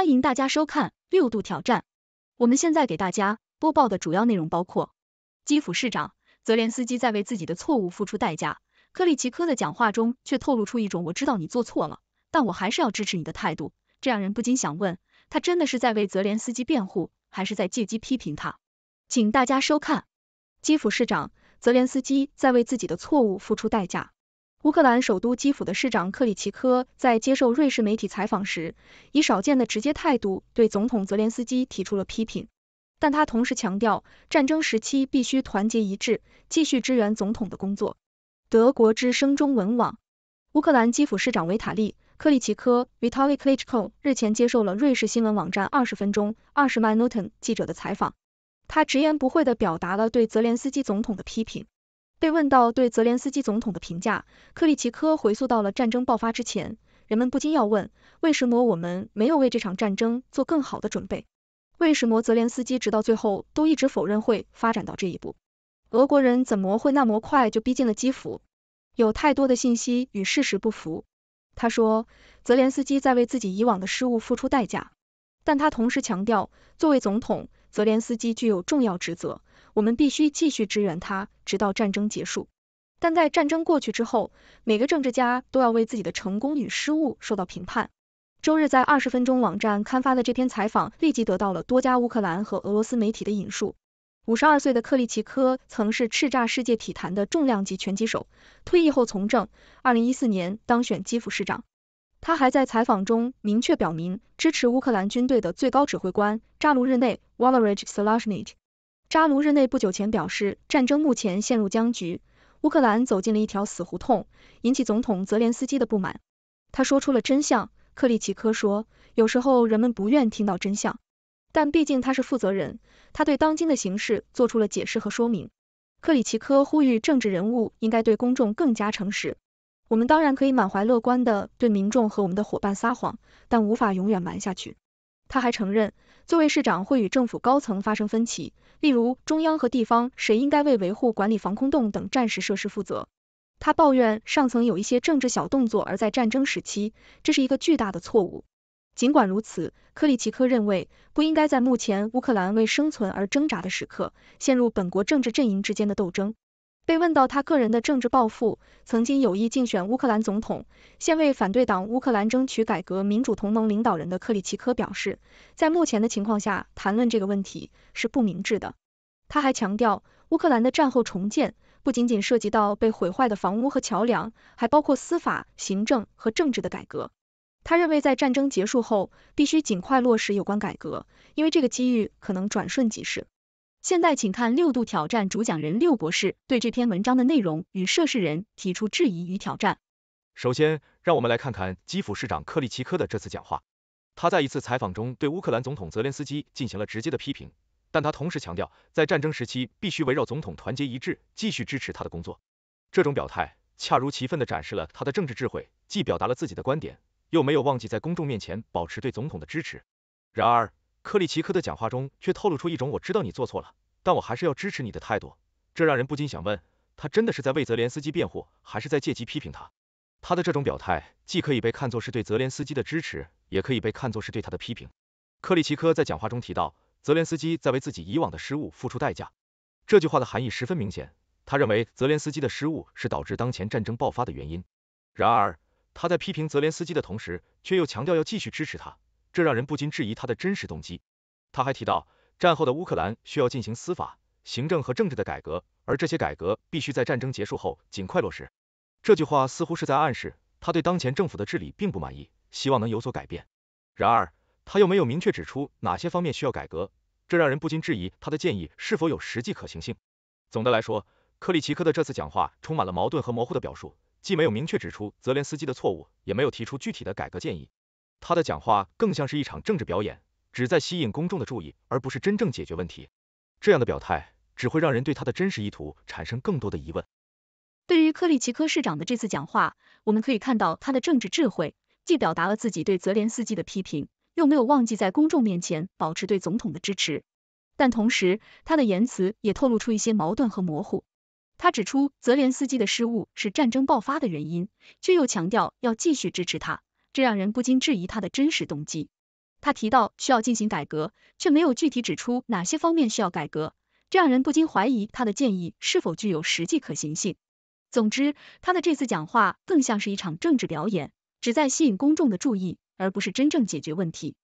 欢迎大家收看《六度挑战》。我们现在给大家播报的主要内容包括：基辅市长泽连斯基在为自己的错误付出代价，克里奇科的讲话中却透露出一种“我知道你做错了，但我还是要支持你的”态度，这让人不禁想问他真的是在为泽连斯基辩护，还是在借机批评他？请大家收看。基辅市长泽连斯基在为自己的错误付出代价。乌克兰首都基辅的市长克里奇科在接受瑞士媒体采访时，以少见的直接态度对总统泽连斯基提出了批评，但他同时强调，战争时期必须团结一致，继续支援总统的工作。德国之声中文网，乌克兰基辅市长维塔利·克里奇科 （Vitali Klitschko） 日前接受了瑞士新闻网站《二十分钟》（20 Minuten） 记者的采访，他直言不讳地表达了对泽连斯基总统的批评。被问到对泽连斯基总统的评价，克里奇科回溯到了战争爆发之前，人们不禁要问：为什么我们没有为这场战争做更好的准备？为什么泽连斯基直到最后都一直否认会发展到这一步？俄国人怎么会那么快就逼近了基辅？有太多的信息与事实不符。他说，泽连斯基在为自己以往的失误付出代价，但他同时强调，作为总统。泽连斯基具有重要职责，我们必须继续支援他，直到战争结束。但在战争过去之后，每个政治家都要为自己的成功与失误受到评判。周日在二十分钟网站刊发的这篇采访立即得到了多家乌克兰和俄罗斯媒体的引述。五十二岁的克利奇科曾是叱咤世界体坛的重量级拳击手，退役后从政，二零一四年当选基辅市长。他还在采访中明确表明支持乌克兰军队的最高指挥官扎卢日内。w a a l l e r s s h i 扎卢日内不久前表示，战争目前陷入僵局，乌克兰走进了一条死胡同，引起总统泽连斯基的不满。他说出了真相。克里奇科说，有时候人们不愿听到真相，但毕竟他是负责人，他对当今的形势做出了解释和说明。克里奇科呼吁政治人物应该对公众更加诚实。我们当然可以满怀乐观地对民众和我们的伙伴撒谎，但无法永远瞒下去。他还承认，作为市长会与政府高层发生分歧，例如中央和地方谁应该为维护、管理防空洞等战时设施负责。他抱怨上层有一些政治小动作，而在战争时期，这是一个巨大的错误。尽管如此，克里奇科认为不应该在目前乌克兰为生存而挣扎的时刻，陷入本国政治阵营之间的斗争。被问到他个人的政治抱负，曾经有意竞选乌克兰总统，现为反对党乌克兰争取改革民主同盟领导人的克里奇科表示，在目前的情况下谈论这个问题是不明智的。他还强调，乌克兰的战后重建不仅仅涉及到被毁坏的房屋和桥梁，还包括司法、行政和政治的改革。他认为，在战争结束后，必须尽快落实有关改革，因为这个机遇可能转瞬即逝。现在，请看六度挑战主讲人六博士对这篇文章的内容与涉事人提出质疑与挑战。首先，让我们来看看基辅市长克利奇科的这次讲话。他在一次采访中对乌克兰总统泽连斯基进行了直接的批评，但他同时强调，在战争时期必须围绕总统团结一致，继续支持他的工作。这种表态恰如其分地展示了他的政治智慧，既表达了自己的观点，又没有忘记在公众面前保持对总统的支持。然而，克里奇科的讲话中却透露出一种“我知道你做错了，但我还是要支持你的”态度，这让人不禁想问，他真的是在为泽连斯基辩护，还是在借机批评他？他的这种表态既可以被看作是对泽连斯基的支持，也可以被看作是对他的批评。克里奇科在讲话中提到，泽连斯基在为自己以往的失误付出代价，这句话的含义十分明显，他认为泽连斯基的失误是导致当前战争爆发的原因。然而，他在批评泽连斯基的同时，却又强调要继续支持他。这让人不禁质疑他的真实动机。他还提到，战后的乌克兰需要进行司法、行政和政治的改革，而这些改革必须在战争结束后尽快落实。这句话似乎是在暗示他对当前政府的治理并不满意，希望能有所改变。然而，他又没有明确指出哪些方面需要改革，这让人不禁质疑他的建议是否有实际可行性。总的来说，克里奇科的这次讲话充满了矛盾和模糊的表述，既没有明确指出泽连斯基的错误，也没有提出具体的改革建议。他的讲话更像是一场政治表演，旨在吸引公众的注意，而不是真正解决问题。这样的表态只会让人对他的真实意图产生更多的疑问。对于克里奇科市长的这次讲话，我们可以看到他的政治智慧，既表达了自己对泽连斯基的批评，又没有忘记在公众面前保持对总统的支持。但同时，他的言辞也透露出一些矛盾和模糊。他指出泽连斯基的失误是战争爆发的原因，却又强调要继续支持他。这让人不禁质疑他的真实动机。他提到需要进行改革，却没有具体指出哪些方面需要改革，这让人不禁怀疑他的建议是否具有实际可行性。总之，他的这次讲话更像是一场政治表演，旨在吸引公众的注意，而不是真正解决问题。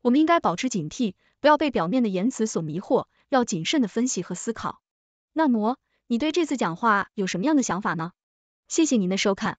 我们应该保持警惕，不要被表面的言辞所迷惑，要谨慎的分析和思考。那么，你对这次讲话有什么样的想法呢？谢谢您的收看。